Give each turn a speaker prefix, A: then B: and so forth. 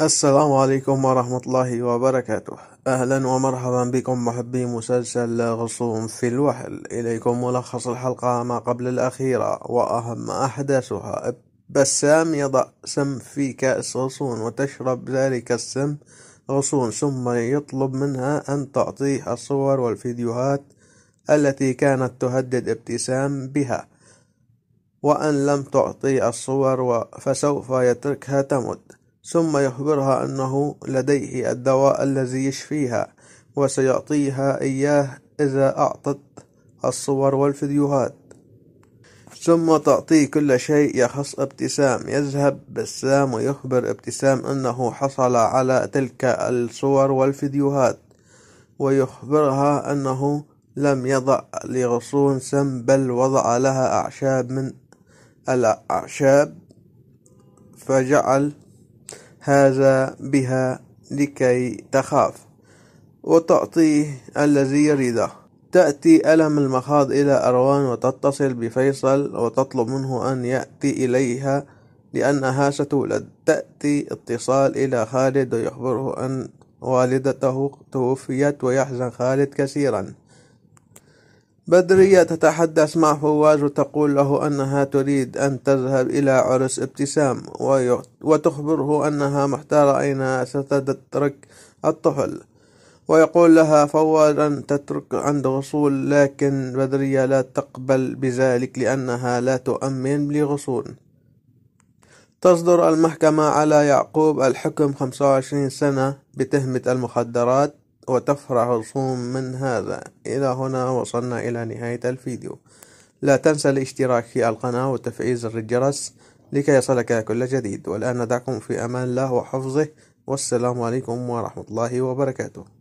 A: السلام عليكم ورحمة الله وبركاته أهلا ومرحبا بكم محبي مسلسل لا غصون في الوحل إليكم ملخص الحلقة ما قبل الأخيرة وأهم أحداثها بسام يضع سم في كأس غصون وتشرب ذلك السم غصون ثم يطلب منها أن تعطيه الصور والفيديوهات التي كانت تهدد ابتسام بها وأن لم تعطي الصور فسوف يتركها تمد ثم يخبرها أنه لديه الدواء الذي يشفيها وسيعطيها إياه إذا أعطت الصور والفيديوهات ثم تعطيه كل شيء يخص ابتسام يذهب بسام ويخبر ابتسام أنه حصل على تلك الصور والفيديوهات ويخبرها أنه لم يضع لغصون سم بل وضع لها أعشاب من الأعشاب فجعل هذا بها لكي تخاف وتعطيه الذي يريده تأتي ألم المخاض إلى أروان وتتصل بفيصل وتطلب منه أن يأتي إليها لأنها ستولد تأتي اتصال إلى خالد ويخبره أن والدته توفيت ويحزن خالد كثيرا بدرية تتحدث مع فواز وتقول له أنها تريد أن تذهب إلى عرس ابتسام وتخبره أنها محتارة أين ستترك الطفل ويقول لها فواز أن تترك عند غصون لكن بدرية لا تقبل بذلك لأنها لا تؤمن لغصون تصدر المحكمة على يعقوب الحكم 25 سنة بتهمة المخدرات وتفرح الصوم من هذا إلى هنا وصلنا إلى نهاية الفيديو لا تنسى الاشتراك في القناة وتفعيل زر الجرس لكي يصلك كل جديد والآن ندعكم في أمان الله وحفظه والسلام عليكم ورحمة الله وبركاته